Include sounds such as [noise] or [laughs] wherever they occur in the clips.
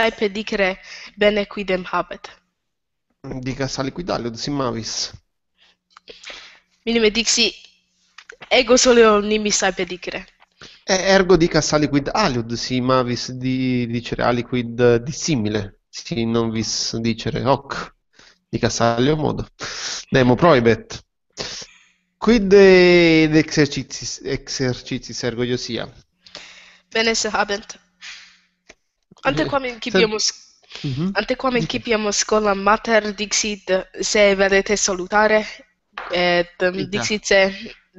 sai predicare bene quidem habet. Dica sali quidalio, si mavis. Minime dixi, ego soleo nimi sai predicare. ergo dica sali quid aliud, si mavis di dicere aliquid eh, dissimile, si non vis dicere hoc, dica salio modo. Nemo proibet. Quid ed exercitis, exercitis ergo io sia? Bene se habent. ante quam incipiamus Mhm. Ante quam scola mater dixit se vedete salutare et mm, dixit se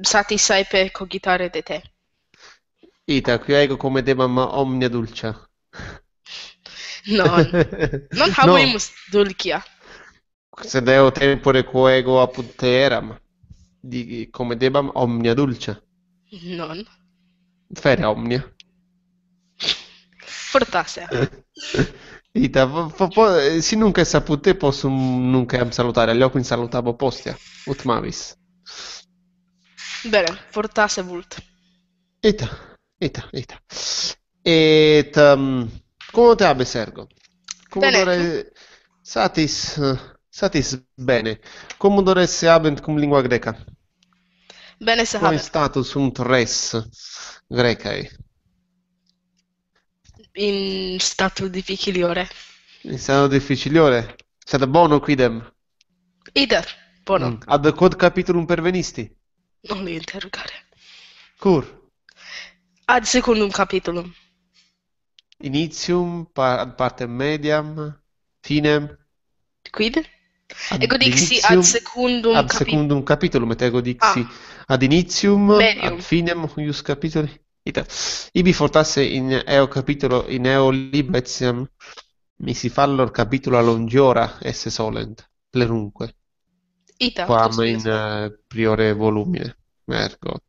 satis saepe cogitare de te. Ita qui [laughs] ego come de mamma omnia dulcia. Non. Non habuimus no. dulcia. Se deo tempore quo ego apunteram. Di come debam omnia dulcia. Non. Fere omnia. Fortasea. [laughs] Ita, po, po, eh, si nunca sapute posum nunca am salutare, locuin salutabo postia, eh. ut Bene, fortase vult. Ita, ita, ita. Et um, cum te abe sergo? Commodore satis satis bene. Commodore se abent cum lingua greca. Bene se habent. Quae status sunt res grecae? in stato difficiliore. In stato difficiliore? Sarà buono quidem? Ida, buono. Mm. Ad quod capitulum pervenisti? Non li interrogare. Cur? Ad secundum capitulum. Inizium, par ad partem mediam, finem? Quid? Ad ego ecco, dixi ad secundum, ad secundum capitulum, et ego ecco dixi ah. ad inizium, Medium. ad finem, ius capitoli? Ibi fortasse in eo capitolo in eo libetiam mi misi fallor capitolo longiora esse solent plenunque Ita, quam in uh, priore volumine ergo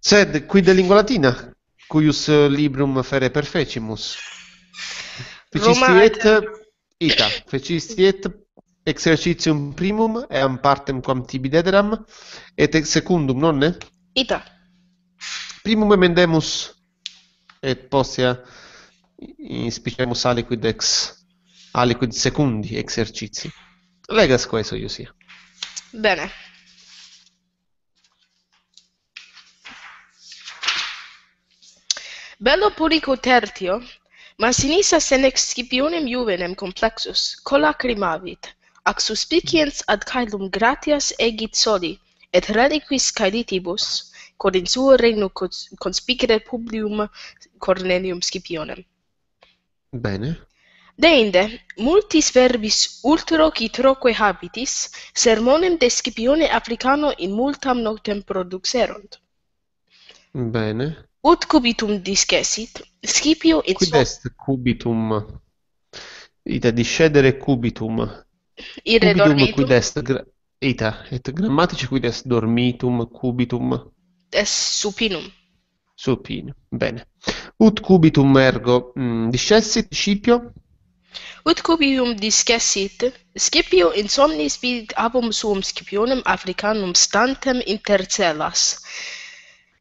sed qui de lingua latina cuius eh, librum fere perfecimus fecisti et ita fecisti et exercitium primum eam partem quam tibi dederam et secundum nonne ita primum emendemus et postea inspicemus aliquid ex aliquid secundi exercitii. Legas quae so sia Bene. Bello purico tertio, ma sinisa sen excipionem juvenem complexus, colacrimavit, ac suspiciens ad caelum gratias egit soli, et reliquis caelitibus, quod in suo regno conspicere publium Cornelium Scipionem. Bene. Deinde, multis verbis ultero qui troque habitis, sermonem de Scipione Africano in multam noctem produxerunt. Bene. Ut cubitum discesit, Scipio in suo... Quid est cubitum? Ita discedere cubitum. Ire cubitum dormitum. Cubitum quid est, ita, et grammatici quid est dormitum, cubitum? Cubitum es supinum. Supinum, bene. Ut cubitum ergo mm, discessit Scipio? Ut cubium discessit, Scipio insomnis vidit abum suum Scipionem Africanum stantem inter celas,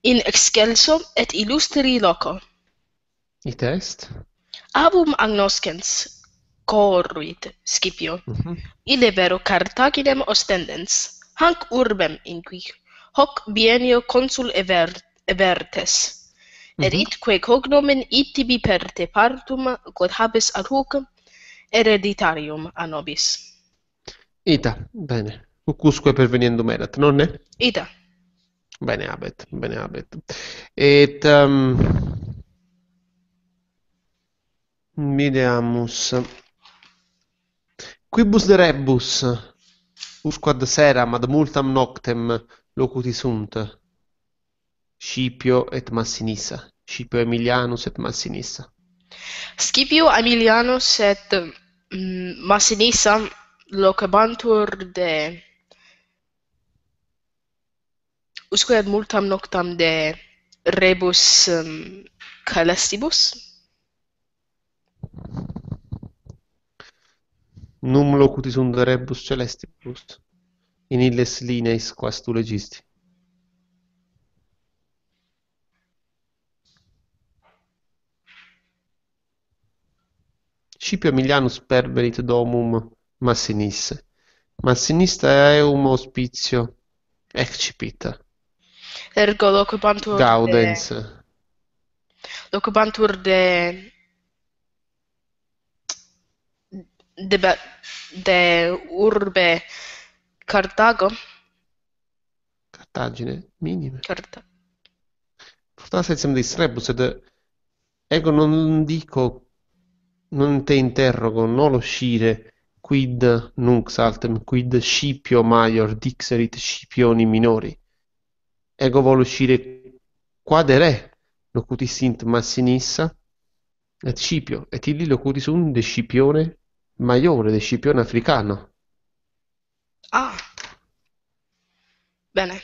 in excelso et illustri loco. It est? Abum agnoscens, coruit Scipio, mm -hmm. ille vero Cartaginem ostendens, hanc urbem in hoc bienio consul evertes. Mhm. Er mm -hmm. cognomen itibi per te partum, quod habes ad hoc, hereditarium anobis. Ita, bene. Cucusque perveniendum erat, nonne? Ita. Bene abet, bene abet. Et... Um, Mideamus. Quibus de rebus, usquad seram ad multam noctem, locuti sunt Scipio et Massinissa. Scipio Emilianus et Massinissa. Scipio Emilianus et mm, Massinissa locabantur de usque ad multam noctam de rebus um, calestibus num locuti sunt rebus celestibus in illes lineis quas tu legisti. Scipio Emilianus pervenit domum Massinisse. Massinista eum hospizio excipita. Ergo locubantur Gaudens. De... Locubantur de... De, be... de urbe Cartago? Cartagine? Minime. Carta... Forse siamo di Strebus ed... Ecco, non dico, non te interrogo, non lo scire, quid nunc saltem, quid scipio maior dixerit scipioni minori. Ego volo uscire quadere locutis int massinissa et scipio, et illi locutis un de scipione maiore, de scipione africano. Bene.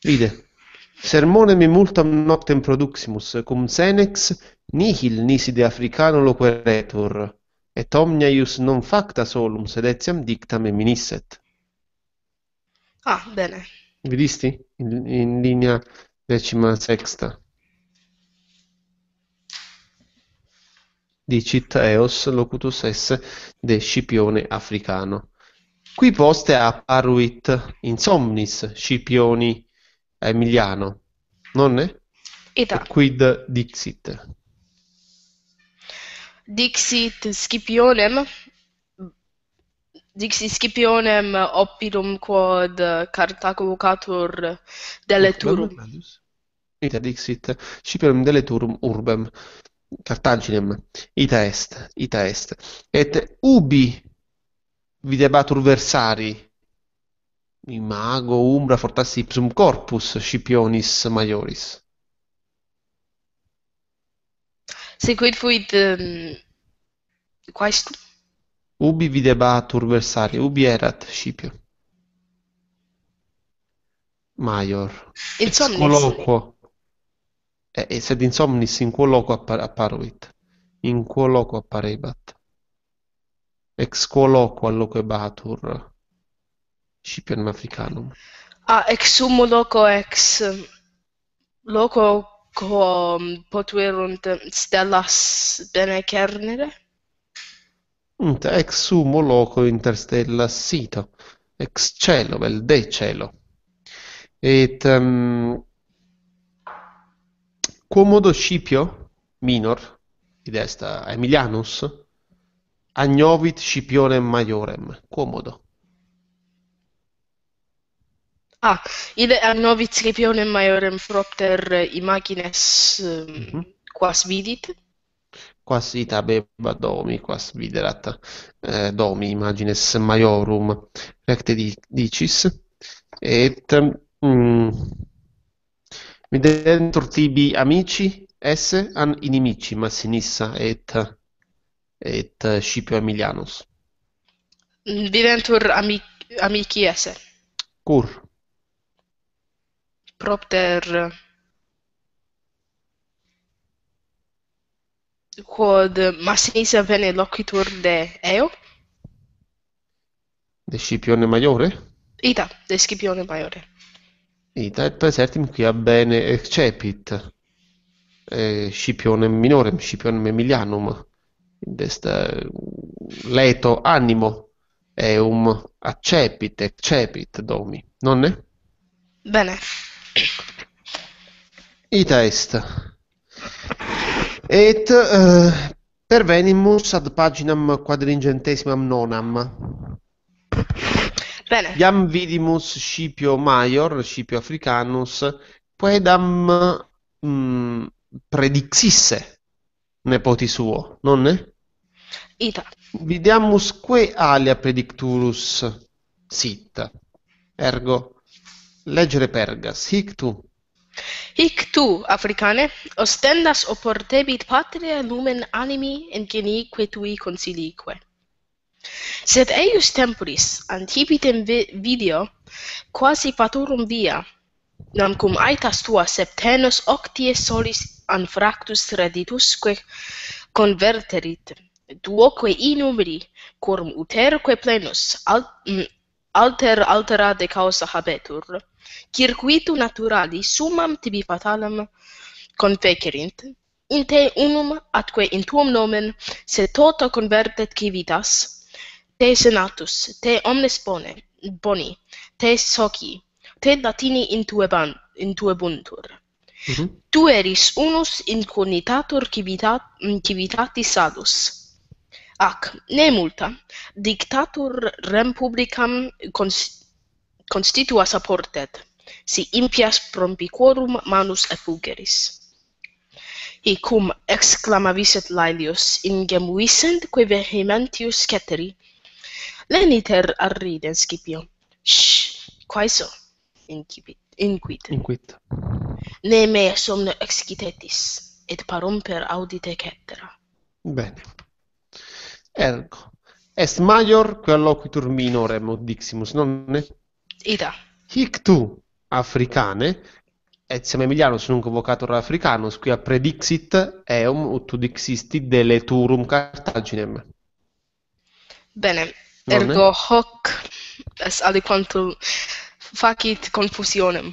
Vide. Sermone mi multam noctem produximus, cum senex nihil nisi de africano loqueretur, et ius non facta solum, sed etiam dictam eminisset. Ah, bene. Vidisti? In, in linea decima sexta. Dicit eos locutus esse de Scipione africano. Qui poste apparuit insomnis Scipioni Emiliano, nonne? Ita. Quid dixit? Dixit Scipionem, dixit Scipionem oppidum quod cartacuvocatur deleturum. Ita dixit Scipionem deleturum urbem, Cartaginem, ita est, ita est. Et ubi vi versari turversari. Imago, umbra, fortas ipsum corpus, scipionis maioris. Seguit fuit um, ehm, questum? Ubi videbatur versari, ubi erat Scipio. Maior. Insomnis. Quoloquo. Eh, eh, sed insomnis in quoloquo appar apparuit. In quoloquo apparebat. ex quo loco allocebatur scipionem africanum a ah, ex sumo loco ex loco quo potuerunt stellas bene kernere unt ex sumo loco inter stellas sito ex cielo vel de cielo et um, ehm, quomodo scipio minor idesta emilianus Agnovit Scipione Maiorem, comodo. Ah, il agnovit Scipione Maiorem propter imagines mm-hmm. quas vidit? Quas ita beba domi, quas viderat eh, domi imagines maiorum recte di, dicis et mm, videntur tibi amici esse an inimici massinissa et et eh, Scipio Emilianus. Diventur amici esse. Cur? Propter quod Massinisa bene locitur de eo? De Scipione Maiore? Ita, de Scipione Maiore. Ita, et presertim qui bene excepit eh, Scipione Minorem, scipionem Emilianum. Mm. leto animo eum accepit excepit domi, nonne? Bene. Ita est. Et uh, pervenimus ad paginam quadringentesiam nonam. Bene. Iam vidimus Scipio Maior, Scipio Africanus, quedam mh, mm, predixisse nepoti suo, non è? ita. Vidiamus que alia predicturus sit. Ergo, legere pergas. Hic tu. Hic tu, Africane, ostendas oportebit patria lumen animi in genique tui consilique. Sed eius temporis, antipitem video, quasi paturum via, nam cum aetas tua septenus octies solis anfractus reditusque converterit duoque inubri quorum uterque plenus al mm, alter altera de causa habetur circuitu naturali summam tibi fatalem confecerint in te unum atque in tuum nomen se tota convertet civitas te senatus te omnes bone boni te socii, te latini in tue ban in tue buntur Mm -hmm. Tu eris unus incognitatur civitat, civitatis mm, adus, ac ne multa dictatur rem publicam cons constituas apportet si impias prompicorum manus effugeris hi cum exclamavisset Laelius in gemuisent quae vehementius ceteri leniter arridens Scipio quaeso inquit inquit inquit ne me somne excitetis et per audite cetera bene ergo est major quae loquitur minorem ut diximus nonne ida hic tu africane et sem sunt nunc vocator africanus qui a predixit eum ut tu dixisti deleturum cartaginem bene ergo hoc est aliquanto facit confusionem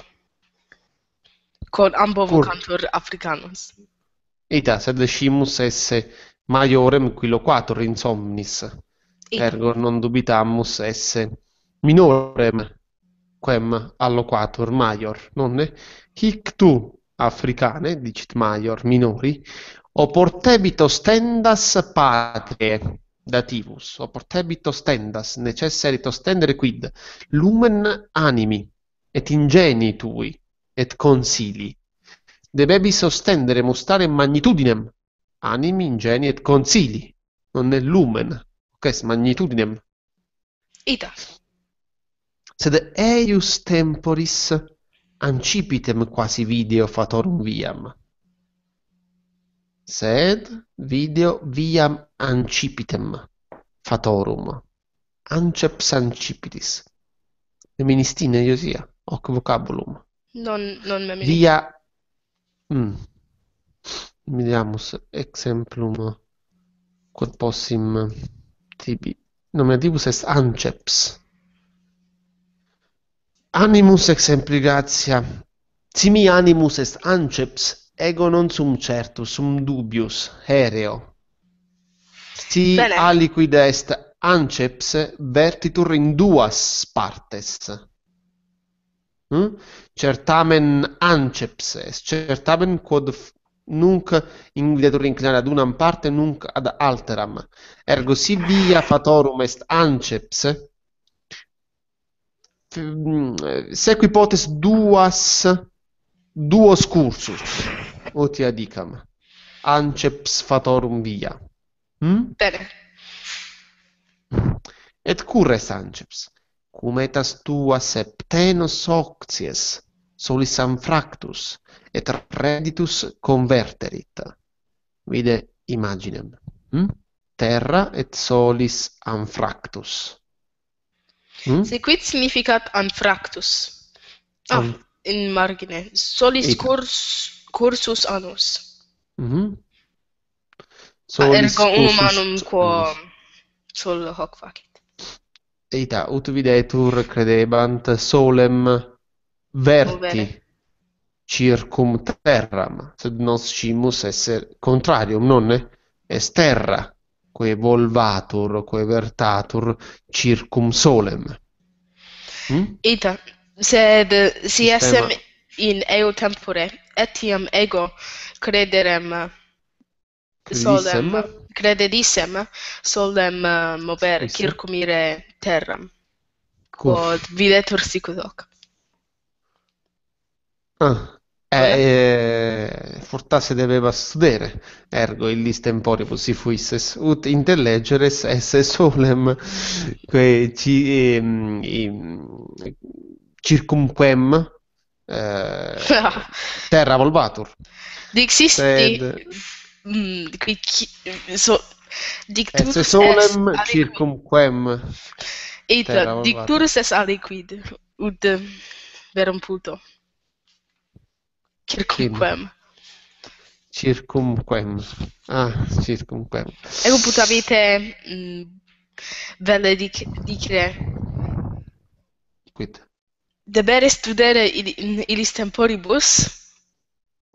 con ambo vocantur africanus ita sed decimus esse maiorem quillo quator insomnis, ergo non dubitamus esse minorem quem alloquator maior, non nonne hic tu africane, dicit maior, minori, oportebito stendas patrie dativus, oportebito stendas, necessarito stendere quid, lumen animi, et ingeni tui, et consili, debebi sostendere, mostrare magnitudinem animi ingeni et concili, non ne lumen, ok, magnitudinem. Ita. Sed eius temporis ancipitem quasi video fatorum viam. Sed video viam ancipitem fatorum. Anceps ancipitis. Meministine, Iosia, hoc vocabulum. Non, non meministine. Via... Mm, miliamus exemplum quod possim tibi nominativus est anceps animus exempli gratia simi animus est anceps ego non sum certus sum dubius aereo si Bene. aliquid est anceps vertitur in duas partes Hm? Certamen anceps est, certamen quod nunc in gladiatur inclinare ad unam parte nunc ad alteram ergo si via fatorum est anceps se qui potes duas duos cursus ut adicam, dicam anceps fatorum via hm per et curre anceps? cum etas tua septenos octies solis sam fractus et reditus converterit vide imaginem hm terra et solis anfractus hm se quid significat anfractus ah, An... in margine solis It... cursus mhm. ah, cursus annus mm hm solis ergo cursus quo sol hoc facit Eita, ita ut videtur credebant solem verti circum terram sed nos cimus esse contrarium non es terra quae volvatur quae vertatur circum solem hm ita sed si esse in eo tempore etiam ego crederem eh, solem crededissem solem eh, mover circumire terram quod videtur sicud hoc Ah, eh, eh fortasse doveva studere, ergo illis tempore si fuisses, ut intellegeres esse solem, que, ci, ehm, ehm, circumquem, eh, [laughs] terra volvatur. Dixisti, Ted, mm, qui, chi, so, dictus esse solem est circumquem, et dicturus es aliquid, ut verum puto. circumquem circumquem ah circumquem ego putavite mm, vele dic dicere quid debere studere in, ilis temporibus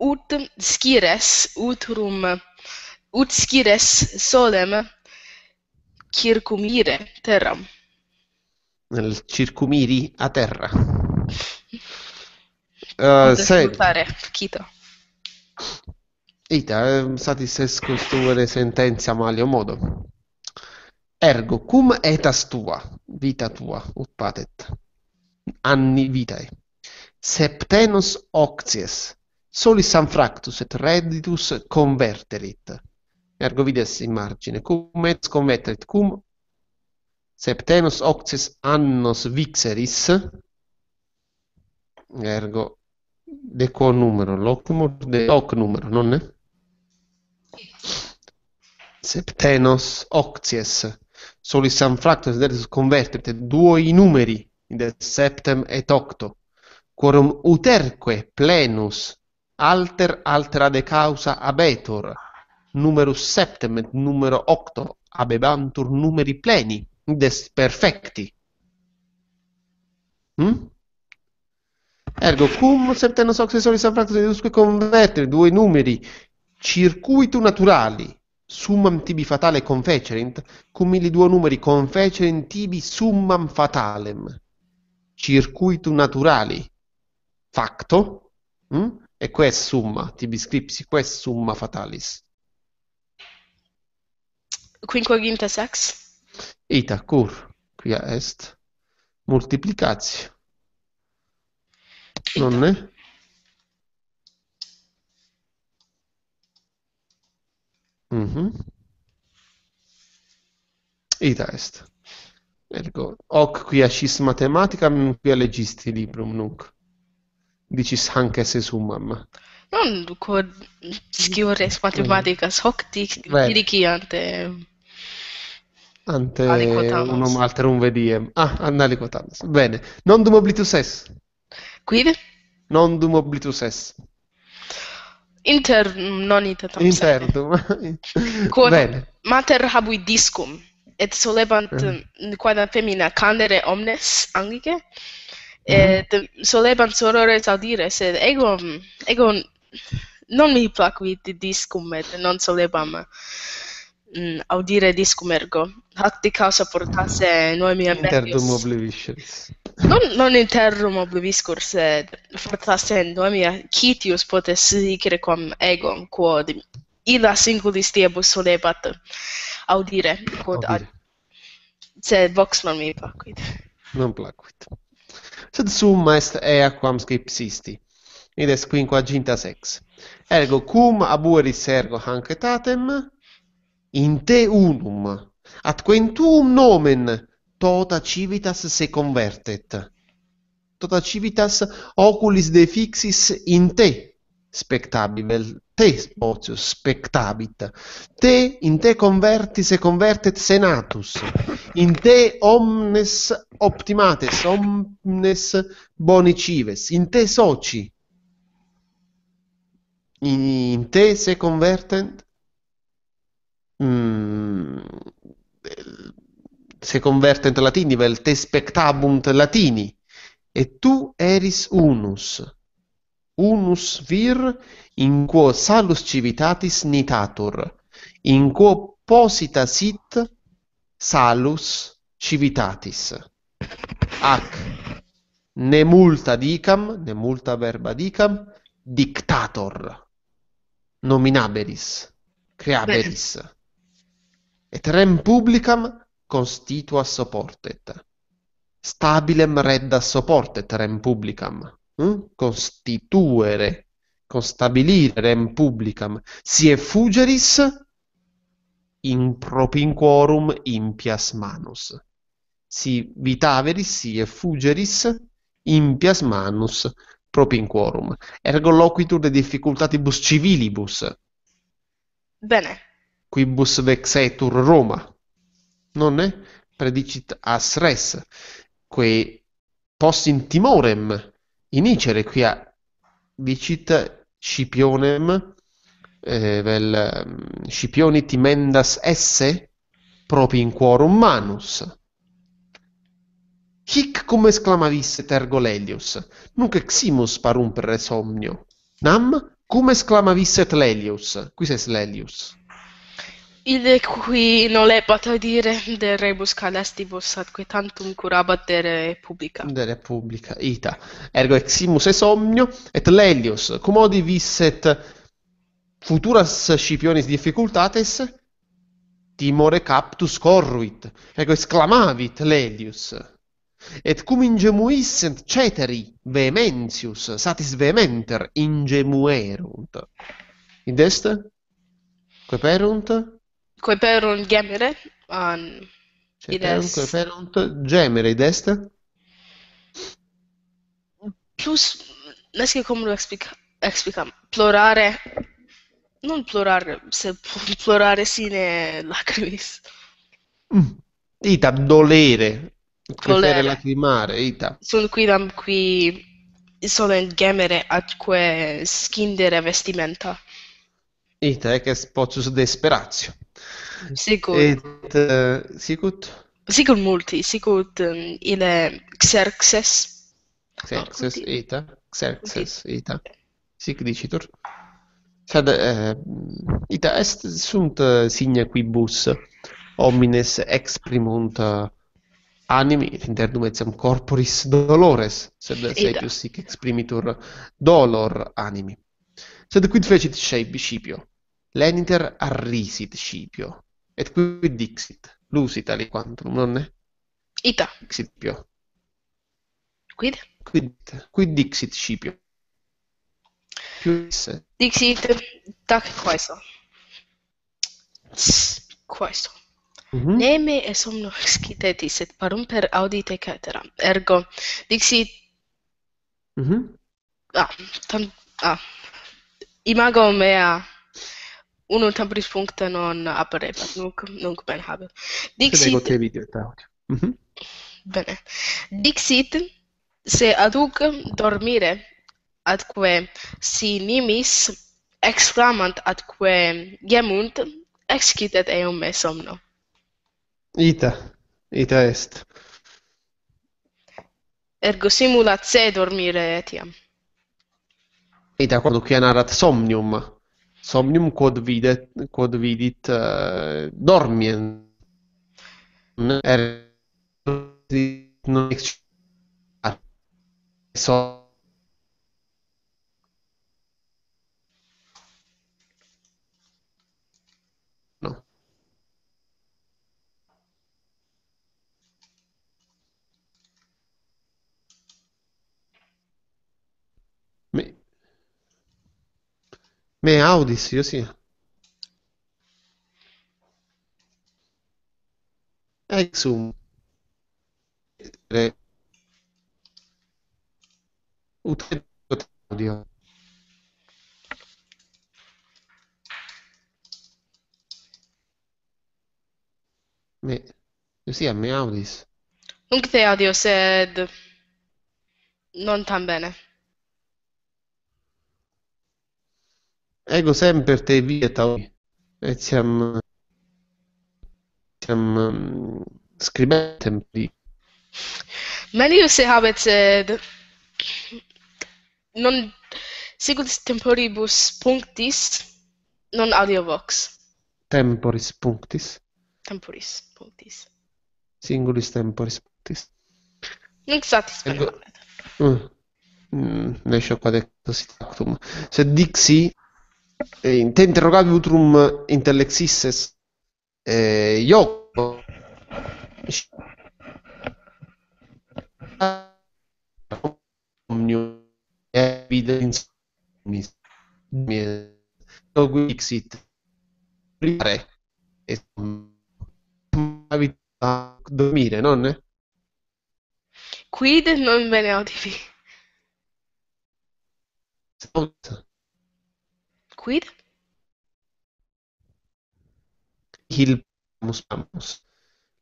ut scires utrum ut scires solem circumire terram nel circumiri a terra [laughs] Uh, sed... Fare. Quito. Ita, satis est costumere sentenzia malio modo. Ergo, cum etas tua, vita tua, ut patet, anni vitae? Septenus octies, solis san fractus et reditus converterit. Ergo vides in margine, cum et converterit, cum septenus octies annos vixeris, ergo de quo numero locumur de hoc numero non ne septenos octies soli sam fractus de convertite duo i numeri in de septem et octo quorum uterque plenus alter altera de causa abetur numerus septem et numero octo abebantur numeri pleni indes perfecti hm Ergo cum septenus oxesori sanfractus edusque convertere due numeri circuito naturali summam tibi fatale confecerent cum illi due numeri confecerent tibi summam fatalem circuito naturali facto mh? Hm? e quest summa tibi scripsi quest summa fatalis quinquaginta sex ita cur quia est multiplicatio nonne mm-hmm. Ita est. Ergo, hoc quia cis matematica, mm, a legisti librum nunc. Dicis hanc esse summam. Non quod sciores mm. matematicas, hoc dic, dirici ante... Ante unum alterum vediem. Ah, analiquotamus. Bene. Non dum oblitus es. Quid? Non dum oblitus es. Inter non ita tam Inter dum. [laughs] Quod Bene. mater habui discum, et solebant mm. quada femina candere omnes angice, mm-hmm. et mm. solebant sorores audire, sed ego, ego non mi placuit discum, et non solebam mm, audire discum ergo. Hac di causa portasse noemia berius. Inter dum oblivisceris non non interrompo bibiscor se forza sendo a eh, mia kitius potes dicere quam egon quod illa singulis diebus solebat audire quod ad se vox non mi placuit non placuit sed sum est ea quam scriptisti id est ginta sex ergo cum abuere sergo hanc etatem in te unum at quentum nomen tota civitas se convertet. Tota civitas oculis de fixis in te spectabibel, te spozio spectabit, te in te convertis e convertet senatus, in te omnes optimates, omnes boni bonicives, in te soci, in te se convertent, mm, se converte in latini, vel te spectabunt latini, et tu eris unus, unus vir in quo salus civitatis nitatur, in quo posita sit salus civitatis. Ac, ne multa dicam, ne multa verba dicam, dictator, nominaberis, creaberis, et rem publicam constitua supportet. Stabilem redda supportet rem publicam. Mm? Constituere, constabilire rem publicam. Sie fugeris in propinquorum impias manus. Si vitaveris, si fugeris impias manus propinquorum. Ergo loquitur de difficultatibus civilibus. Bene. Quibus vexetur Roma non è? Predicit as res, quei post in timorem, inicere qui a dicit Scipionem, eh, vel, Scipioni timendas esse, propi in quorum manus. Hic cum esclamavisse tergo Lelius, nunc eximus parumper res omnio, nam cum esclamavisse Lelius, quis es Lelius? Il qui non è dire del rebus calestivus atque tantum curabat de repubblica. De repubblica, ita. Ergo eximus esomnio, et lelius, comodi visset futuras scipionis difficultates, timore captus corruit. Ergo esclamavit lelius. Et cum ingemuissent ceteri vehementius, satis vehementer ingemuerunt. Id est? Quaperunt? Coi per il gemere? Um, i des. Coi un gemere, i dest? Plus, ne che come lo explicam, plorare, non plorare, se [laughs] plorare sine lacrimis. Mm. Ita, dolere, dolere. lacrimare, ita. Sunt quidam qui sono in gemere atque scindere vestimenta. Ita, è che eces potus desperatio. Eh, sicut. Uh, sicut? Sicut multi, sicut um, ehm, ile Xerxes. Xerxes oh, eta, Xerxes okay. eta. Sic dicitur. Sed, uh, eh, ita est sunt uh, eh, signa quibus homines exprimunt uh, animi, et internum etiam corporis dolores, sed saepius sic exprimitur dolor animi. Sed quid fecit Scipio leniter arrisit scipio et quid dixit lusit aliquantum nonne ita dixit pio quid quid quid dixit scipio quis dixit tac quaeso quaeso mm -hmm. Neme es omno excitetis, et parum per audite catera. Ergo, dixit... Mm Ah, tam... Ah. Imago mea uno tempris puncta non appare nunc, nunc ben habe. Dixit... Se vego te video et audio. Mm Bene. Dixit, se aduc dormire, atque si nimis exclamant atque gemunt, excitet eum me somno. Ita, ita est. Ergo simulat se dormire etiam. Ita quod quia narrat somnium, somnium quod videt, quod vidit uh, dormien. Er, non ah, So Beh, Audis, io sì. Exum. Utente audio. Me, io sì, me Audis. Anche te audio se non tan bene. Ego semper te vieta oi. Etiam... Etiam... Um, scribentem pli. Manius se habet sed non sicut temporibus punctis non audio vox. Temporis punctis. Temporis punctis. Singulis temporis punctis. Nunc satis per Ego... Mm. Mm. Ne actum. Sed dixi Eh, in te interrogavi utrum intellexisses eh, io omnium dormire dixit ripare a dormire, non? Quid non beneotivi. quid? Hil pamus pamus.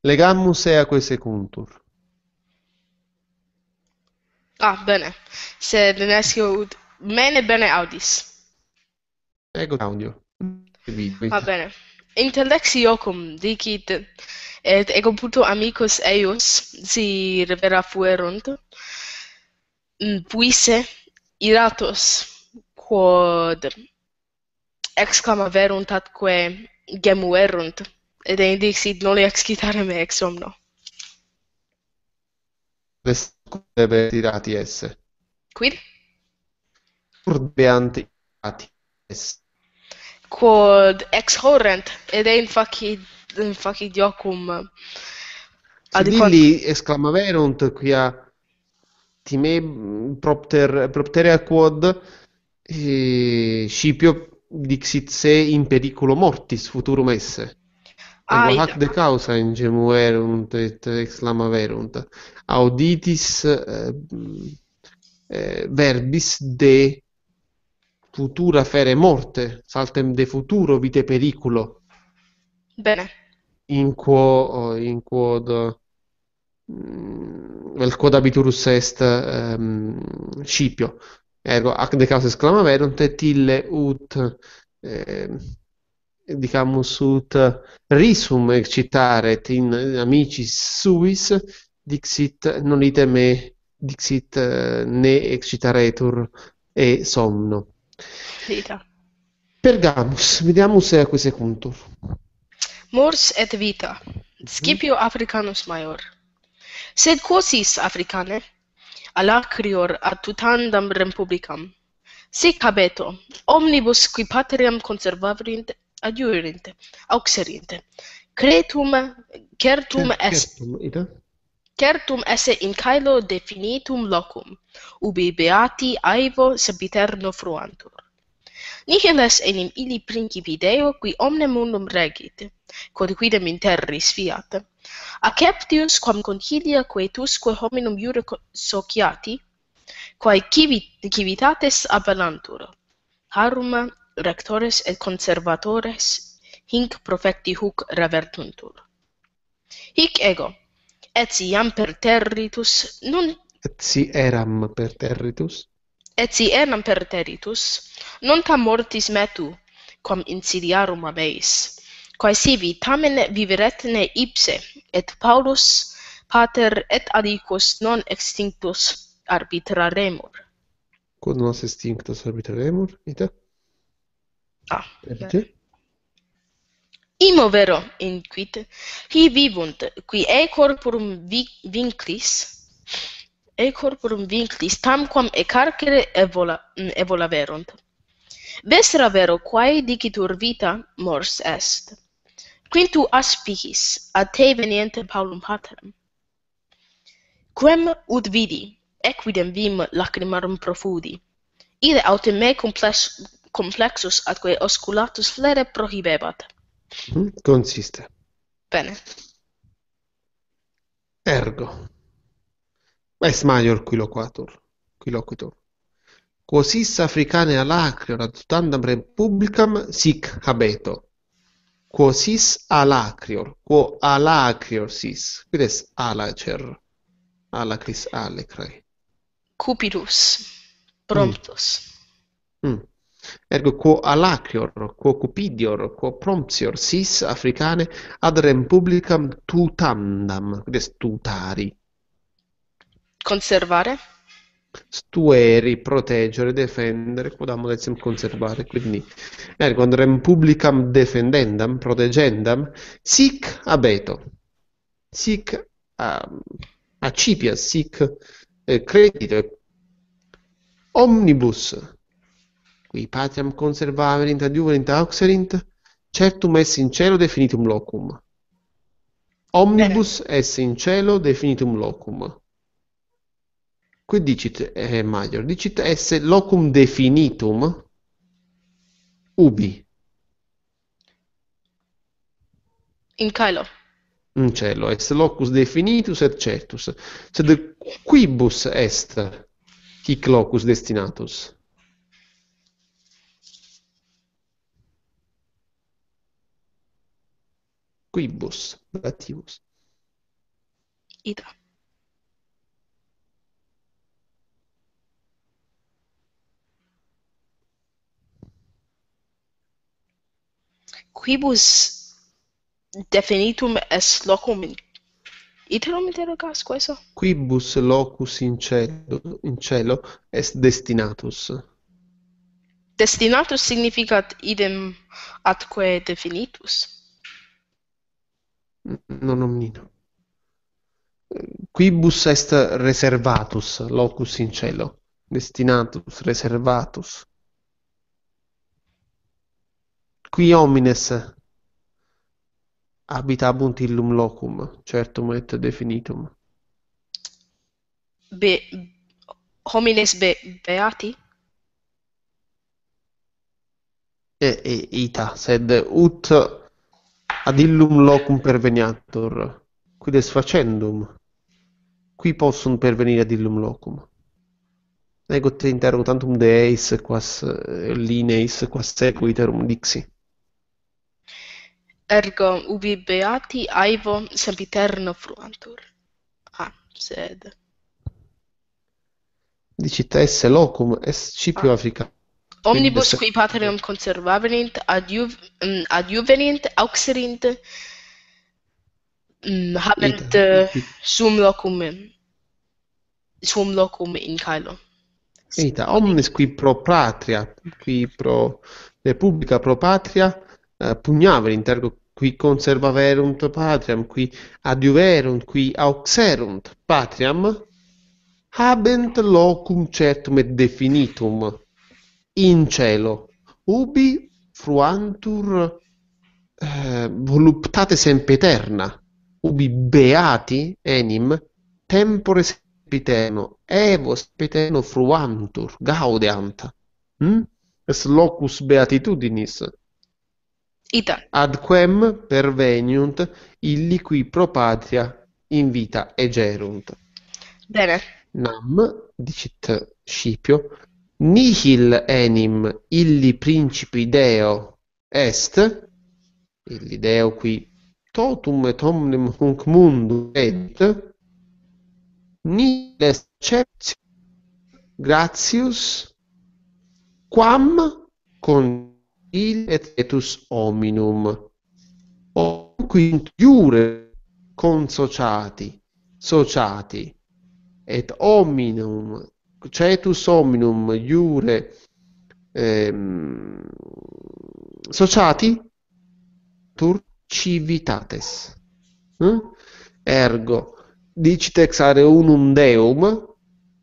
Legamus ea quae secuntur. Ah, bene. Se denesio ut mene bene audis. Ego audio. Va ah, bene. Intellexi iocum dicit et ego puto amicus eius si revera fuerunt mm, puise iratos quod exclama verunt atque gemuerunt, ed non noli excitare me ex omno. Vestum debe tirati esse. Quid? Cur tirati esse. Quod ex horrent, ed ein facit, diocum iocum adipot. Sidilli exclama verunt quia timem propter propteria quod e scipio dixit se in pericolo mortis futurum esse. Ah, hac de causa ingemu erunt et exclamaverunt. Auditis eh, eh, verbis de futura fere morte, saltem de futuro vite periculo. Bene. In quo, eh, in quod, do, mm, vel quod abiturus est um, Scipio ergo ac de causa exclamaverunt et ille ut eh, dicamus ut risum excitaret in amicis suis dixit non ite me dixit eh, ne excitaretur e somno Vita. Pergamus, se a questo cuntur. Mors et vita, Scipio Africanus Maior. Sed quos is, Africane? alacrior a tutandam republicam. Si cabeto, omnibus qui patriam conservavrint, adiurint, auxerint, cretum, certum est, certum esse in caelo definitum locum, ubi beati aivo sabiterno fruantur. Nihil enim ili principi Deo, qui omne mundum regit, quod quidem in terris fiat. acceptius quam concilia quetusque hominum iure sociati, quae civitatis civitates abelantur, harum rectores et conservatores hinc profecti huc revertuntur. Hic ego, et si iam per territus, nun... Et si eram per territus? et si enam perteritus, non tam mortis me tu, quam insidiarum abeis, quae sivi tamen viveretne ipse, et Paulus, pater et adicus non extinctus arbitraremur. Quod non se extinctus arbitraremur, ita? Ah, ita? Imo vero, inquit, hi vivunt, qui e corporum vi vinclis, e corporum vinctis tamquam e carcere evola, mm, evolaverunt. Vesera vero quae dicitur vita mors est. Quintu aspicis a te veniente Paulum patrem. Quem ut vidi, equidem vim lacrimarum profudi, ide autem me complex, complexus atque osculatus flere prohibebat. Mm, consiste. Bene. Ergo. West Major quiloquator, quiloquitor. Quosis africane alacrior alacre adutandam republicam sic habeto. Quosis alacrior, quo alacrior sis, quid est alacer, alacris alecrae. Cupidus, mm. promptus. Mm. Mm. Ergo quo alacrior, quo cupidior, quo promptior sis africane ad republicam tutandam, quid est tutari Conservare? Stueri, proteggere, difendere, quodam decem conservare, quindi ergo eh, andrem publicam defendendam, proteggendam, sic abeto, sic um, accipias, sic eh, credito, omnibus, qui patriam conservaverint, adiuverint, auxerint, certum es in cielo definitum locum. Omnibus Bene. Eh. es in cielo definitum locum qui dicit eh, major, dicit esse locum definitum ubi. In caelo. In cielo, est locus definitus et certus, sed quibus est hic locus destinatus? Quibus, dativus. Ita. quibus definitum est locum in iterum interrogas queso quibus locus in cielo in cielo est destinatus destinatus significat idem atque definitus non omnino quibus est reservatus locus in cielo destinatus reservatus qui homines habitabunt illum locum certum et definitum be homines be beati e, e ita sed ut ad illum locum perveniatur quid est facendum qui possunt pervenire ad illum locum ego te interrogo tantum de eis quas lineis quas sequiterum dixi Ergo ubi beati aivo sempiterno fruantur. Ah, sed. Dici esse locum, est scipio ah. Africa. Omnibus qui patrium conservavenint, adju mm, adjuvenint, auxerint, mh, mm, habent uh, sum locum suum locum in caelo. Eita, omnes qui pro patria, qui pro repubblica pro patria, Eh, pugnaver intergo, qui conservaverunt patriam qui adiuverunt qui auxerunt patriam habent locum certum et definitum in cielo ubi fruantur eh, voluptate sempe eterna ubi beati enim tempore semp evo semp fruantur gaudeant hm? es locus beatitudinis Ita. Ad quem perveniunt illi qui pro patria in vita egerunt. Bene. Nam dicit Scipio nihil enim illi principi deo est illi deo qui totum et omnem hunc mundum et nihil exceptio gratius quam con il et etus hominum. O quint iure consociati, sociati, et hominum, cetus hominum iure ehm, sociati, tur civitates. Hm? Ergo, dicit ex are unum deum,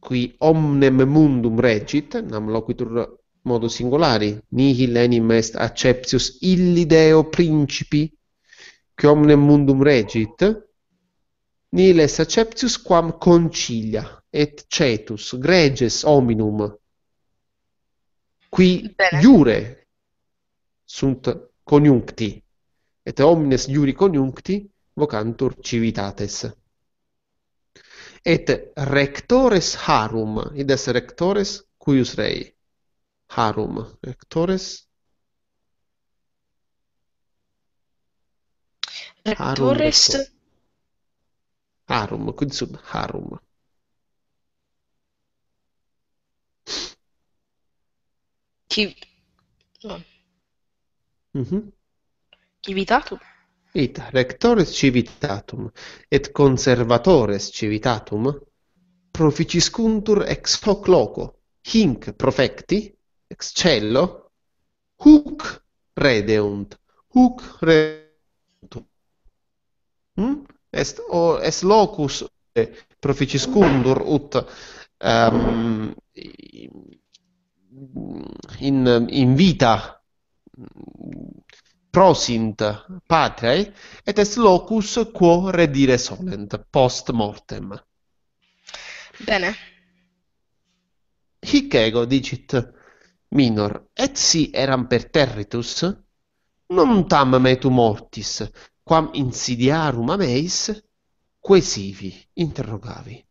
qui omnem mundum regit, nam loquitur modo singulari nihil enim est acceptius illi deo principi qui omnem mundum regit nihil est acceptius quam concilia et cetus greges hominum qui iure sunt coniuncti et omnes iuri coniuncti vocantur civitates et rectores harum id est rectores cuius rei harum rectores rectores harum quid sunt harum qui mhm civitatum Ita. rectores civitatum et conservatores civitatum proficiscuntur ex hoc loco hinc profecti excello huc redeunt huc redeunt mm? est, o, est locus proficiscundur ut um, in, in vita prosint patriae et est locus quo redire solent post mortem. Bene. Hic ego dicit Minor, et si eram per territus? Non tam me tu mortis, quam insidiarum a meis? Quesivi, interrogavi.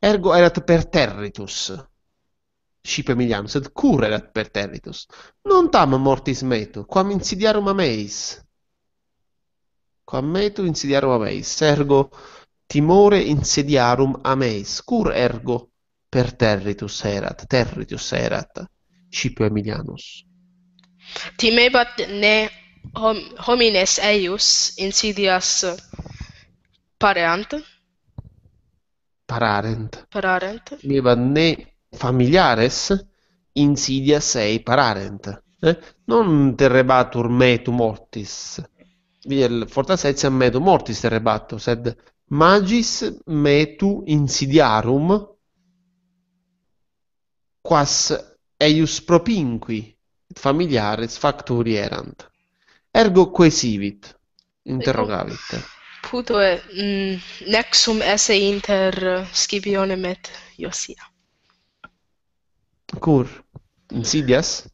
Ergo erat per territus. Scipe Milianus, et cur erat per territus? Non tam mortis me tu, quam insidiarum a meis? Quam me tu insidiarum a meis, ergo timore insidiarum a meis, cur ergo per territus erat, territus erat cipio emilianus. Timebat ne hom, homines eius insidias pareant? Pararent. Pararent. Timebat ne familiares insidias ei pararent. Eh? Non terrebatur metu mortis. Viel forta metu mortis terrebatu, sed magis metu insidiarum quas eius propinqui et familiares facturi erant. Ergo quesivit, interrogavit. Puto e mm, nexum esse inter scipionem et iosia. Cur, insidias?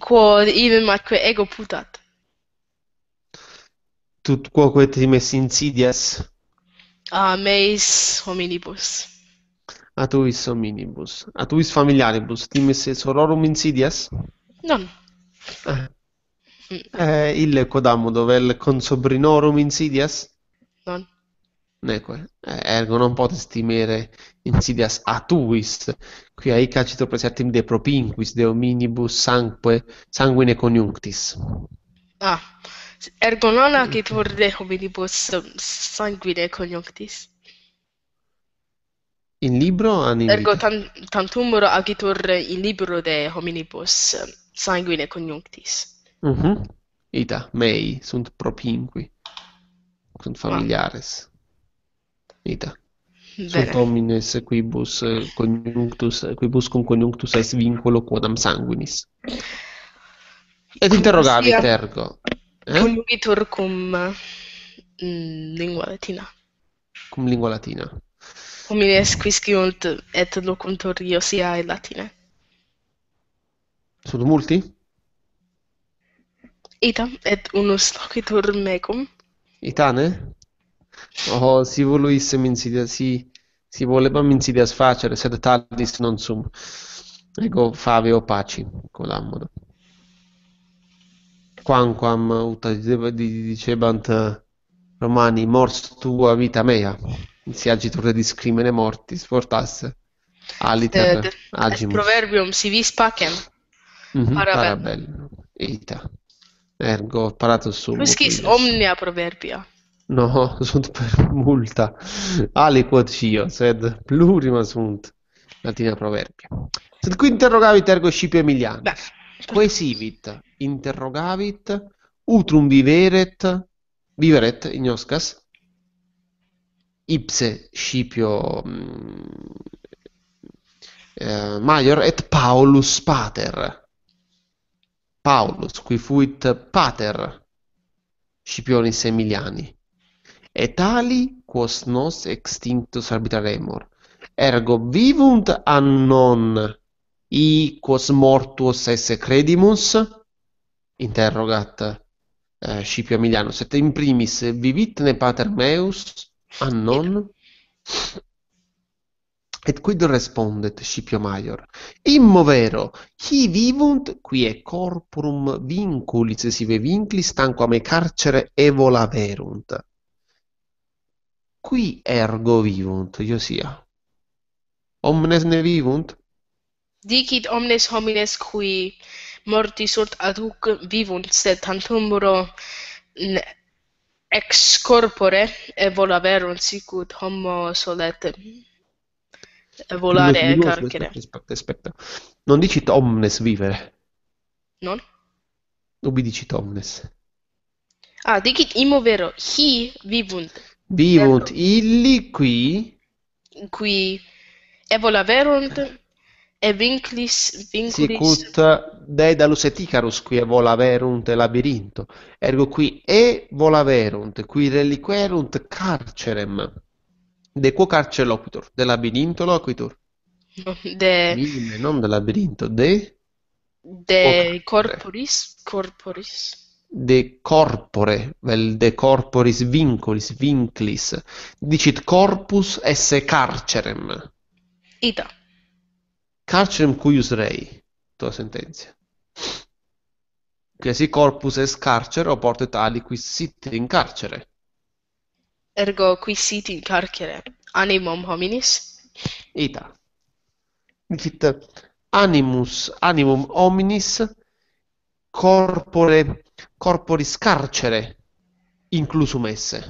Quod ibem atque ego putat. Tut quoque times insidias? Ah, meis hominibus. Ah, meis hominibus a tuis omnibus a tuis familiaribus timesse sororum insidias non eh, eh ille codammo dovel consobrinorum insidias non neque eh, ergo non potest timere insidias a tuis qui ai cacito presertim de propinquis de hominibus sangue sanguine coniunctis ah ergo non a de hominibus sanguine coniunctis Il libro animi. Ergo tan, tantumur agitur il libro de hominibus sanguine conjunctis. Uh-huh. Ita, mei, sunt propinqui, sunt familiares. Ita. Bene. Sunt homines quibus eh, conjunctus, quibus con conjunctus est vinculo quodam sanguinis. Ed interrogavi, ergo. Tergo. Eh? Conjugitur cum mh, mm, lingua latina. Cum lingua latina. homines quisciunt et locuntur in latine. Sunt multi? Itam, et unus locitur mecum. Itane? Oh, si voluis mincidias, si, si volebam insidias facere, sed talis non sum. Ego favio paci, colammodo. Quamquam uta dicebant romani mors tua vita mea. si agitur di discrimine morti, sportasse. aliter de, eh, de, agimus. Proverbium si vis pacem. Mm -hmm, parabellum. Ita. Ergo paratus su. Miscis omnia proverbia. No, [laughs] sunt per multa. Aliquot cio, sed plurima sunt latina proverbia. Sed qui interrogavit ergo Scipio Emiliano. Beh. Quesivit, interrogavit, utrum viveret, viveret, ignoscas, ipse Scipio mm, eh, et Paulus Pater. Paulus, qui fuit Pater Scipionis Emiliani. Et tali quos nos extinctus arbitraremor. Ergo vivunt an non i quos mortuos esse credimus? Interrogat eh, Scipio Emiliano. Sete in primis vivitne pater meus? annon et quid respondet Scipio Maior immo vero qui vivunt qui e corporum vinculis sive vinclis tanquam e carcere evola verunt qui ergo vivunt iosia omnes ne vivunt dicit omnes homines qui mortis sunt ad huc vivunt sed tantum bro ex corpore e volavere un sicut homo solete. E volare e carchere. Aspetta, aspetta, Non dici omnes vivere. Non? Ubidicit omnes. Ah, dicit imo vero. Hi vivunt. Vivunt. Vero. Illi qui... Qui... e Evolaverunt e vinclis, vinculis... Sicut daedalus et icarus qui e volaverunt labirinto, ergo qui e volaverunt qui reliquerunt carcerem, de quo loquitur de labirinto loquitur? [laughs] De... Minime, non de labirinto, de... De corporis, corporis de corpore, vel de corporis vinculis, vinclis, dicit corpus esse carcerem. Ita. carcerem cuius rei tua sententia quasi corpus est carcere o porte tali qui sit in carcere ergo qui sit in carcere animum hominis ita dicit animus animum hominis corpore corporis carcere inclusum esse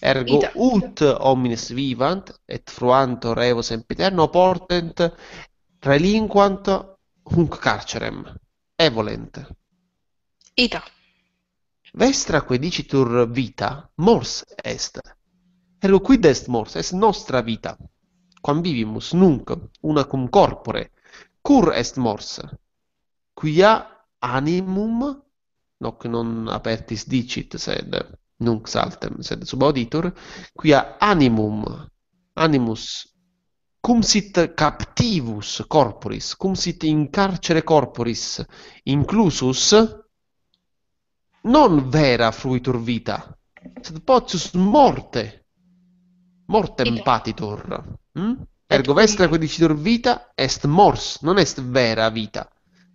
ergo Ida. ut omnes vivant et fruanto revo sempiterno eterno portent relinquant hunc carcerem e volent ita vestra quid dicitur vita mors est ergo quid est mors est nostra vita quam vivimus nunc una cum corpore cur est mors quia animum noc non apertis dicit sed nunc saltem, sed sub auditor, quia animum, animus, cum sit captivus corporis, cum sit in carcere corporis inclusus, non vera fruitur vita, sed potius morte, mortem patitur. Hm? Ergo vestra quidicitur vita est mors, non est vera vita,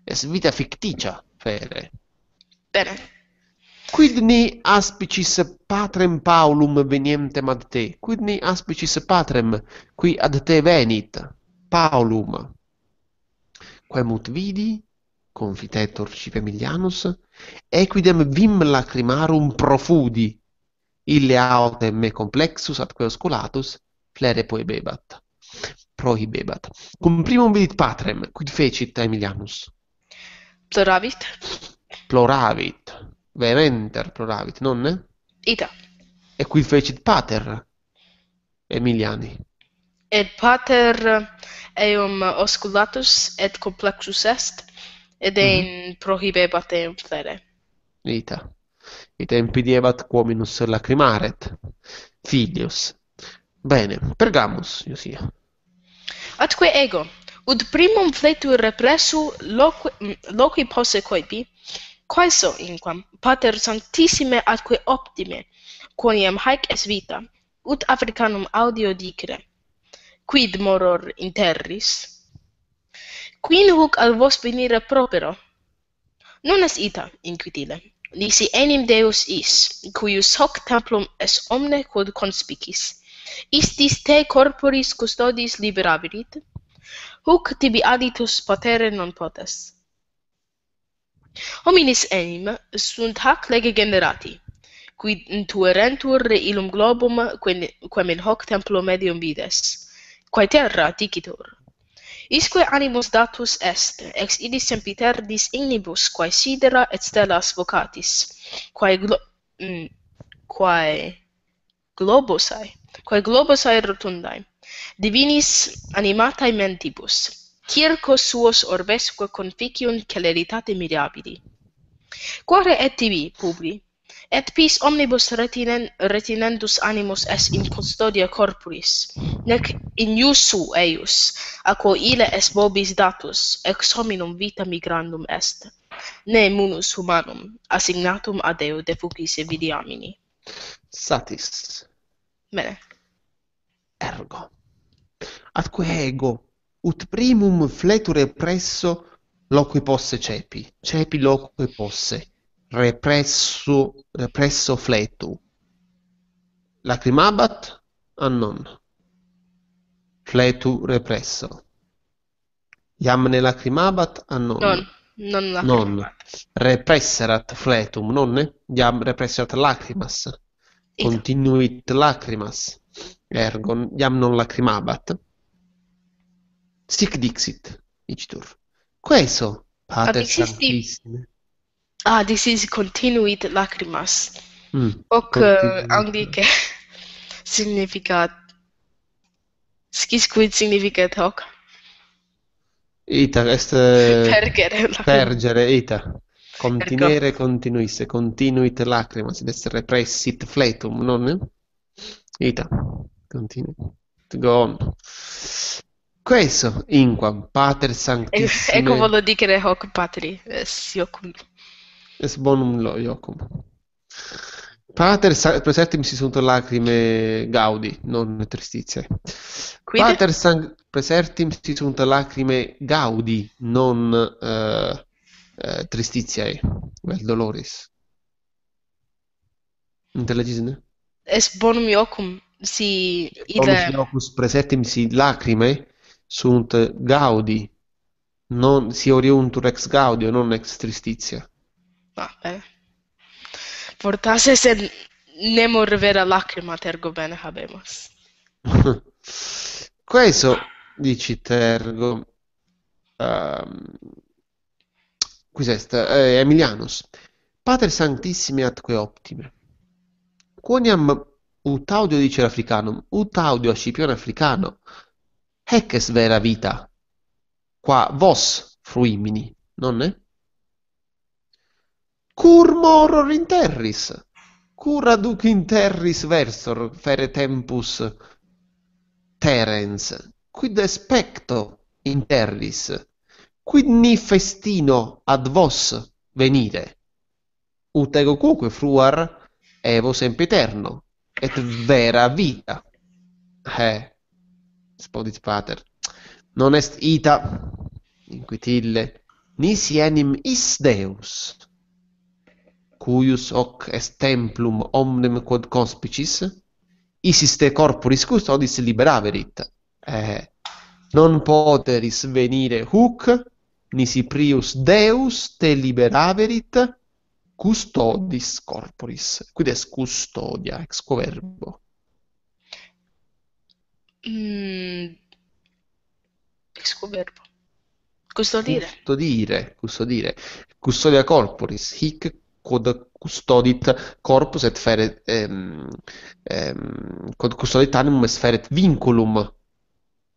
est vita ficticia, fere. Bene. Quid ni aspicis patrem Paulum venientem ad te? Quid ni aspicis patrem qui ad te venit Paulum? Quem ut vidi, confitetur cipe Emilianus, equidem vim lacrimarum profudi, ille autem me complexus atque osculatus, flere poe bebat. Prohibebat. Cum primum vidit patrem, quid fecit Emilianus? Ploravit. Ploravit vehementer proravit nonne? ita e qui fecit pater emiliani et pater eum osculatus et complexus est et mm -hmm. in prohibebat eum fere ita i tempi diebat quominus lacrimaret filius. bene pergamus io sia atque ego ut primum fletu repressu loqui loqui posse coepi Quaeso inquam pater sanctissime atque optime quoniam haec es vita ut africanum audio dicere quid moror in terris quin hoc al vos venire propero non est ita inquitile nisi enim deus is cuius hoc templum est omne quod conspicis istis te corporis custodis liberabilit hoc tibi aditus potere non potes. Hominis enim sunt hac lege generati, qui intuerentur re ilum globum quen, quem in hoc templo medium vides, quae terra dicitur. Isque animus datus est, ex idis sempiterdis ignibus quae sidera et stelas vocatis, quae, glo mm, quae globosae, quae globosae rotundae, divinis animatae mentibus, circo suos orbesque conficium celeritate mirabili. Quare et tibi, publi, et pis omnibus retinen, retinendus animus es in custodia corporis, nec in iusu eius, a quo ile es bobis datus, ex hominum vita migrandum est, ne munus humanum, assignatum a Deo e vidiamini. Satis. Bene. Ergo. Atque ego ut primum fleture presso loque posse cepi, cepi loque posse, represso, represso fletu. Lacrimabat annon, fletu represso. Iamne lacrimabat annon. Non, non lacrimabat. Non. Represserat fletum, nonne? Eh? Iam represserat lacrimas. Ecco. Continuit lacrimas. Ergon, iam non lacrimabat Stick Dixit, igitur. Queso, Pater Sanctissime. Ah, this is continuit lacrimas. Mm, Hoc uh, anche che [laughs] significat scisquid significat hoc. Ita, est... [laughs] Pergere. Lacrimas. Eh, pergere, ita. Continere, Ergo. continuisse, continuit lacrimas, ed essere pressit fletum, non? Eh? Ita, continui. Go on questo, in inquam, pater ecco, ecco sanctissime... Ecco volevo dire hoc patri, es eh, iocum. Es bonum lo iocum. Pater, san, si sunt lacrime gaudi, non tristizie. Quid? Pater san, presertim si sunt lacrime gaudi, non uh, eh, uh, eh, tristitiae, vel doloris. Intellegisne? Es bonum iocum, si... Bonus iocus presertim si lacrime sunt gaudi non si oriuntur ex gaudio non ex tristitia ah, eh. portasse se vera morvera lacrima tergo bene habemus [laughs] questo dici tergo um, ehm, qui est eh, emilianus pater sanctissime atque optime quoniam ut audio dice l'africanum ut audio a scipione africano hec es vera vita qua vos fruimini nonne cur moror in terris cur aduc in terris versor fere tempus terens quid aspecto in terris quid ni festino ad vos venire ut ego cuque fruar evo sempiterno et vera vita eh spodit pater non est ita in quitille nisi enim is deus cuius hoc est templum omnem quod conspicis isis te corporis custodis liberaverit eh, non poteris venire huc nisi prius deus te liberaverit custodis corporis quid est custodia ex quo verbo Mm, Excuberbo. Custodire. Custodire, custodire. Custodia corporis, hic quod custodit corpus et feret, ehm, ehm, quod custodit animum et feret vinculum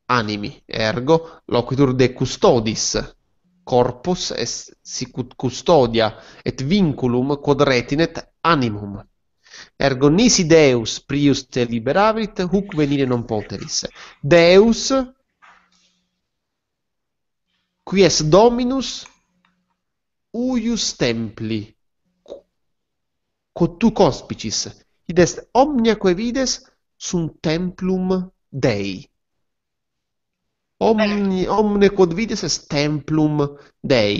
animi, ergo loquitur de custodis corpus est sicut custodia et vinculum quod retinet animum. ergo nisi deus prius te liberavit huc venire non poteris deus qui es dominus uius templi quod tu conspicis id est omnia quae vides sunt templum dei omni omne quod vides est templum dei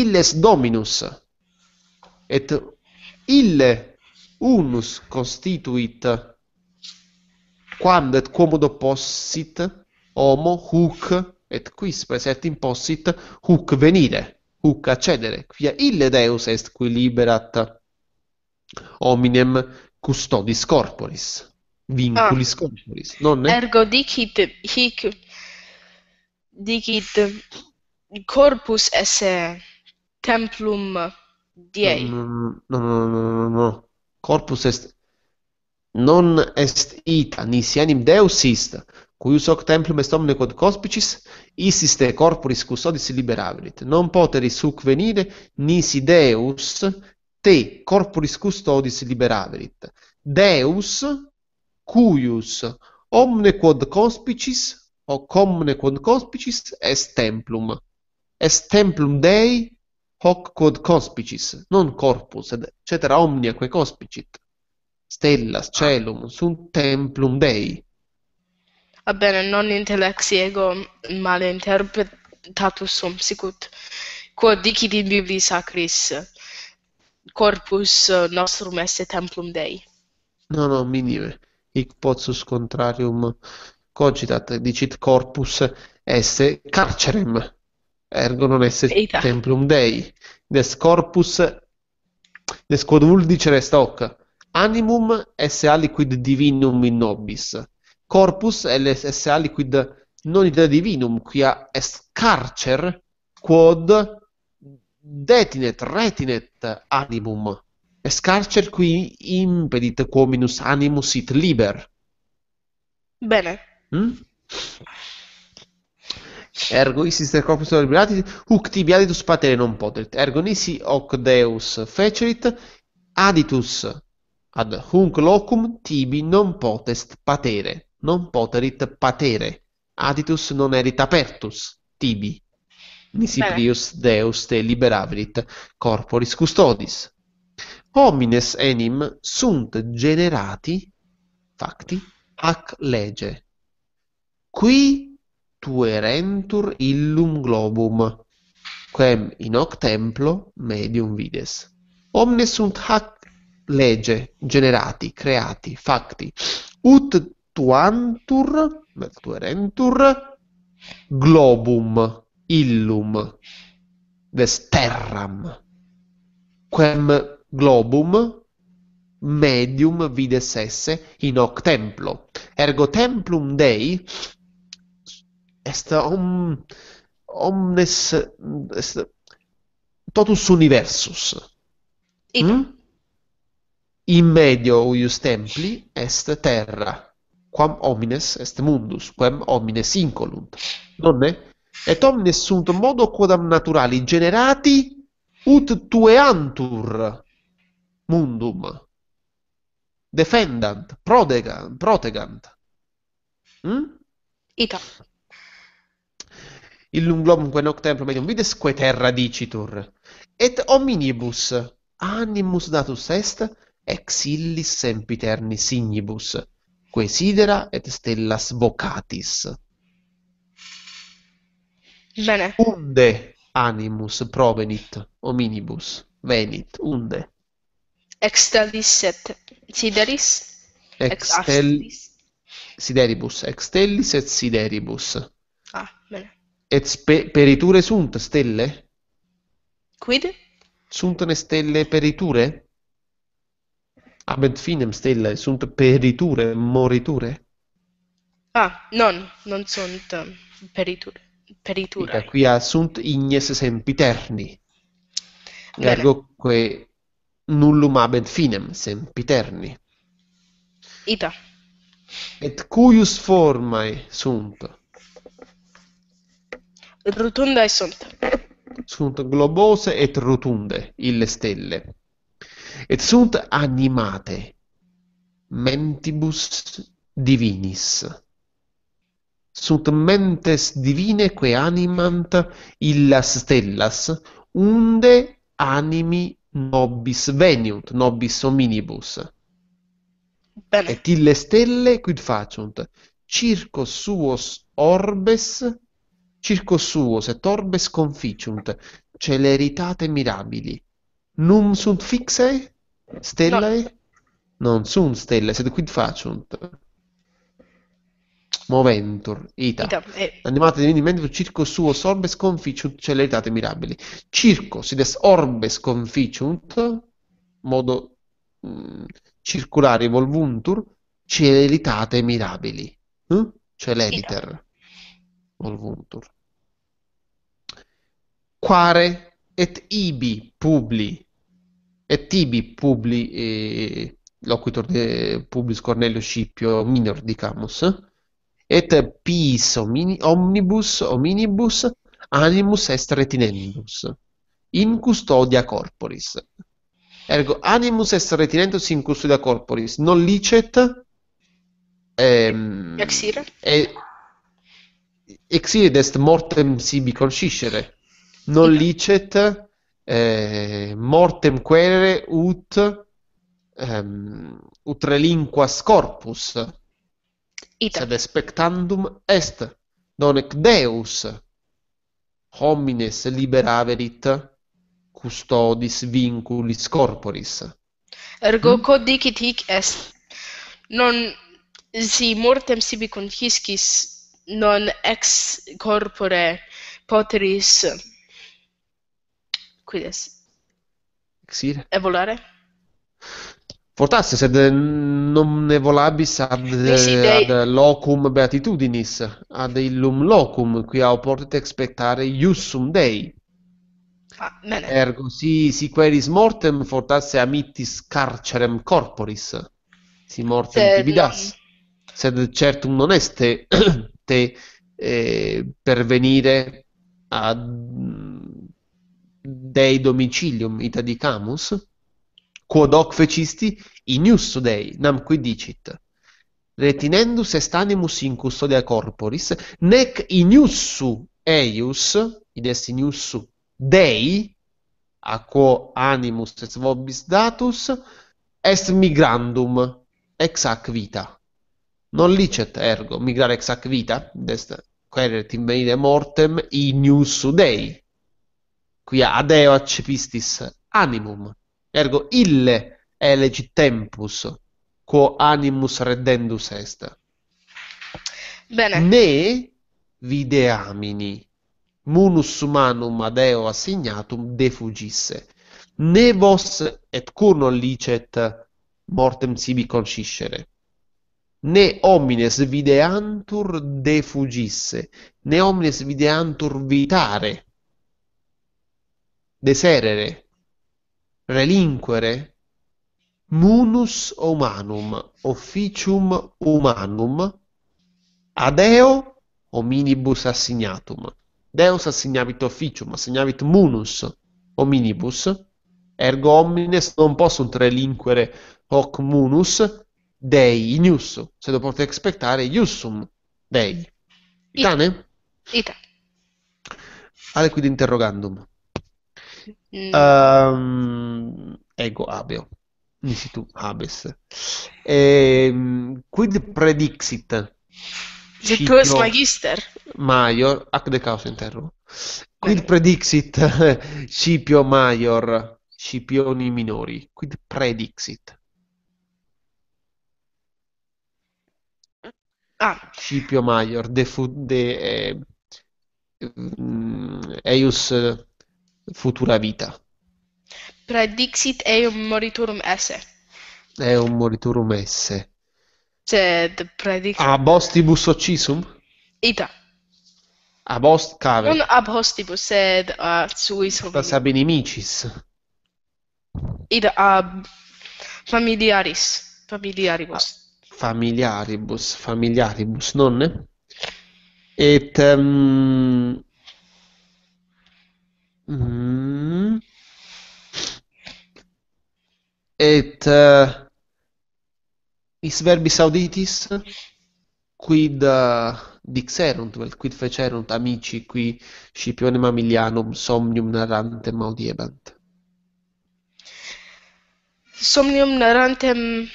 illes dominus et ille unus constituit quand et commodo possit homo huc et quis presert impossit possit huc venire huc accedere quia ille deus est qui liberat hominem custodis corporis vinculis ah. corporis non ne? ergo dicit hic dicit corpus esse templum diei no no no no no no no corpus est non est ita nisi anim deus ist cuius hoc templum est omne quod cospicis isis te corporis custodis liberabilit non poteri suc venire nisi deus te corporis custodis liberabilit deus cuius omne quod cospicis o omne quod cospicis est templum est templum dei hoc quod cospicis, non corpus, et cetera omnia quae cospicit Stellas, celum, sunt templum Dei. Va ah, bene, non intellexi ego male interpretatus sum, sicut quod dicit in Biblii Sacris corpus eh, nostrum esse templum Dei. No, no, minime. Ic potsus contrarium cogitat, dicit corpus esse carcerem. ergo non è templum dei, des corpus, des quod uldicere est hoc, animum esse aliquid divinum in nobis, corpus esse aliquid non idea divinum, quia est carcer, quod detinet, retinet animum, est carcer qui impedit quominus animus sit liber. Bene. Mm? Ergo isi ster corpus non liberatis, huc tibi aditus patere non potet. Ergo nisi hoc deus fecerit, aditus ad hunc locum tibi non potest patere. Non poterit patere. Aditus non erit apertus, tibi. Nisi Beh. prius deus te liberavit corporis custodis. Homines enim sunt generati, facti, ac lege. Qui tuerentur illum globum, quem in hoc templo medium vides. Omnes sunt hac lege generati, creati, facti, ut tuantur, vel tuerentur, globum illum, ves terram, quem globum medium vides esse in hoc templo. Ergo templum Dei est om omnes est totus universus in, mm? Hm? in medio uius templi est terra quam omnes est mundus quam omnes incolunt nonne et omnes sunt modo quodam naturali generati ut tueantur mundum defendant protegant protegant mm? Hm? ita illum globum quae noctemplum medium vides quae terra dicitur et omnibus animus datus est ex illis sempiterni signibus quae sidera et stellas vocatis bene unde animus provenit omnibus venit unde ex stellis et sideris ex, ex stellis sideribus ex stellis et sideribus Et spe, periture sunt stelle? Quid? Sunt ne stelle periture? Abent finem stelle, sunt periture, moriture? Ah, non, non sunt periture. Um, periture. Ita quia sunt ignes sempiterni. Bene. Ergo que nullum abent finem sempiterni. Ita. Et cuius formae sunt? Ita. Rotonda e sunt. Sunt globose et rotunde, ille stelle. Et sunt animate, mentibus divinis. Sunt mentes divine que animant illas stellas, unde animi nobis veniunt, nobis hominibus. Bene. Et ille stelle quid facunt? Circo suos orbes circo suo se torbe sconficiunt, celeritate mirabili. Num sunt fixe? stelle No. Non sunt stelle, sed quid facunt Moventur, ita. ita eh. Animate divini mentor circo suo sorbe sconficiunt celeritate mirabili. Circo, si des orbe sconficiunt, modo mh, mm, circolare volvuntur, celeritate mirabili. Hm? Celeriter. Ita. Volvuntur quare et ibi publi et ibi publi eh, loquitur de publis Cornelio Scipio minor dicamus et pis omini, omnibus ominibus animus est retinendus in custodia corporis ergo animus est retinendus in custodia corporis non licet ehm, exire e, exire est mortem sibi conscicere non licet eh, mortem querere ut ehm, ut relinquas corpus Ita. sed expectandum est non ec deus homines liberaverit custodis vinculis corporis ergo hm? Mm-hmm. quod dicit hic est non si mortem sibi conciscis non ex corpore poteris Quid es? E volare? Fortasse, sed non ne volabis ad, Desidei... Eh, ad locum beatitudinis, ad illum locum, qui quia oportet expectare iussum Dei. Ah, bene. Ergo, si, si queris mortem, fortasse amittis carcerem corporis, si mortem sed tibidas. Non... Sed certum non est te, [clears throat] te eh, pervenire ad dei domicilium ita dicamus, quod hoc fecisti, inius Dei, namque dicit retinendus est animus in custodia corporis, nec iniussu eius, id est iniussu Dei, a quo animus et vobis datus, est migrandum ex ac vita. Non licet ergo migrare ex ac vita, dest est quereret in venire mortem iniussu Dei. Quia ad eo accepistis animum, ergo ille elegit tempus quo animus reddendus est. Bene. Ne videamini munus humanum ad eo defugisse, ne vos et cur non licet mortem sibi conciscere, ne omnes videantur defugisse, ne omnes videantur vitare, deserere, relinquere, munus humanum, officium humanum, adeo hominibus assignatum. Deus assegnavit officium, assegnavit munus hominibus, ergo omnes non possono relinquere hoc munus dei ignius, se lo potete aspettare iussum dei. Itane? Itane. Alequid interrogandum. Mm. Um, ego abeo, nisitu habes. E, ehm, quid predixit? Sectus magister. Maior, ac ah, de caos interro. Quid predixit [laughs] Scipio Maior, Scipioni minori? Quid predixit? Ah. Scipio Maior, de, fu, de eh, mm, eius futura vita. Predixit eum moriturum esse. Eum moriturum esse. Sed predixit... Ab hostibus occisum? Ita. Ab host... Cave. Non ab hostibus, sed a uh, suis hobi. Stas ab inimicis. Ita ab familiaris. Familiaribus. familiaribus. Familiaribus, nonne? Et... Um, et uh, is verbis auditis quid uh, dixerunt vel quid fecerunt amici qui Scipione Mamiliano somnium narrantem audiebant somnium narrantem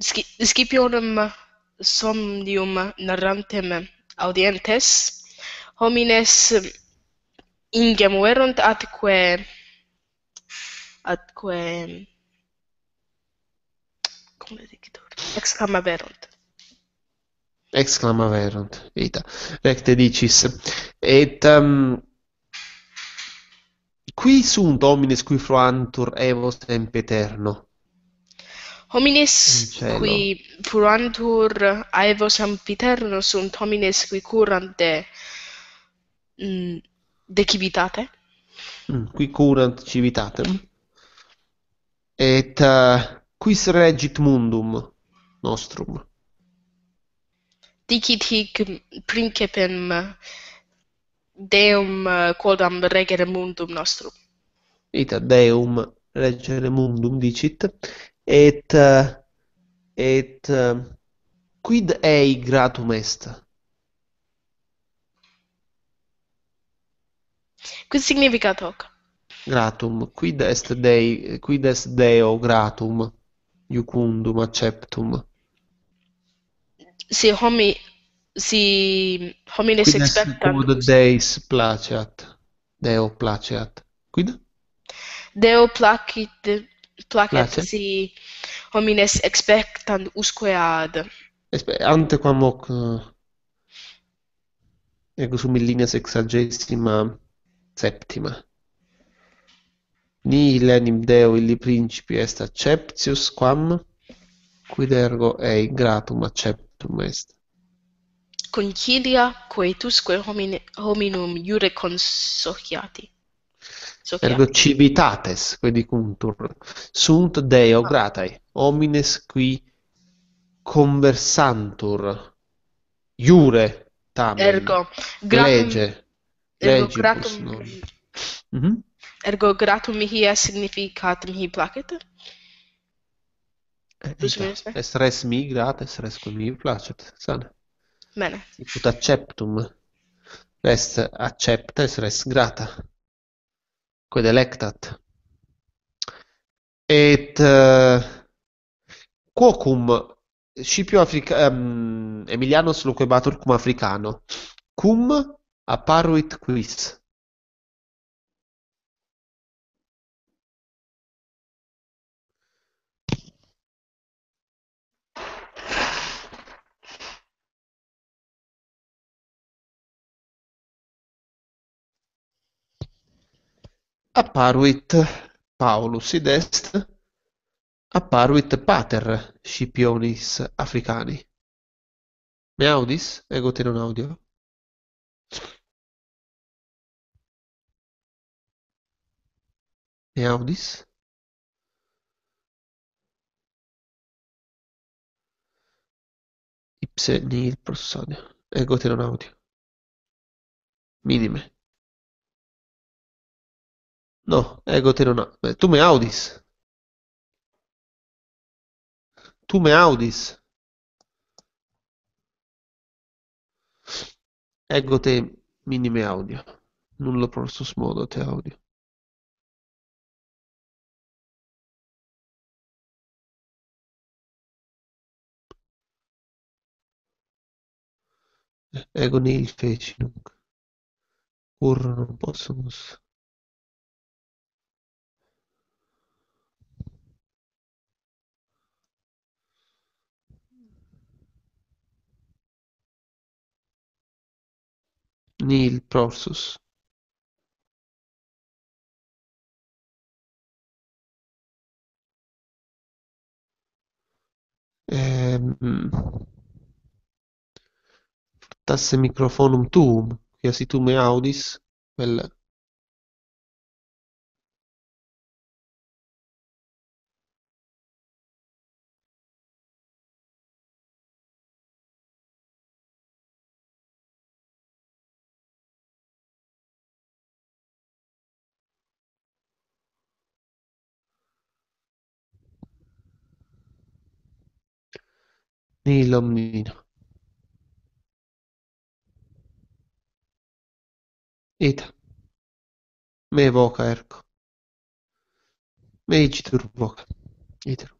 Scipionem somnium narrantem audientes homines ingemuerunt atque atque come si Exclama Verunt. Exclama Verunt. Vita. Recte dicis. Et um, qui sunt homines qui fluantur evo sempre eterno. Homines qui fluantur evo sempre eterno sunt homines qui curant de mm, de civitate. Mm, qui curant civitate. Et uh, quis regit mundum nostrum dicit hic principem deum quodam regere mundum nostrum ita deum regere mundum dicit et et quid ei gratum est quid significat hoc gratum quid est dei quid est deo gratum Iucundum, acceptum si homi si homines expectant quid est deis placeat deo placeat quid deo placit placet Place. si homines expectant usque ad ante quam hoc eh, ego sum in linea sexagesima septima nihil enim deo illi principi est acceptius quam quid ergo ei gratum acceptum est concilia coetus quo hominum iure consociati ergo civitates quid cuntur sunt deo ah. gratae homines qui conversantur iure tamen ergo gratum ergo gratum mm -hmm. Ergo gratum mihi est significatum mihi placet? Esatto. Eh, est res mi grat, est res cum mi placet. Sane. Bene. Ut acceptum. Est accepta, est res grata. Quod electat. Et uh, quocum Scipio Africa, um, ehm, Emilianus loquebatur cum Africano, cum apparuit quis? apparuit Paulus id est, apparuit pater Scipionis Africani. Me audis? Ego te non audio. Me audis? Ipse nihil prossodio. Ego te non audio. Minime. No, ego te non ha. Tu me audis. Tu me audis. Ego te minime audio. Nullo prostus modo te audio. Ego il feci nunc. Curro non possumus. nil prorsus. Ehm, tasse microfonum tuum, quia si tu me audis, vel illumina. Ita. Me evoca, erco. Me igitur voca. Iter.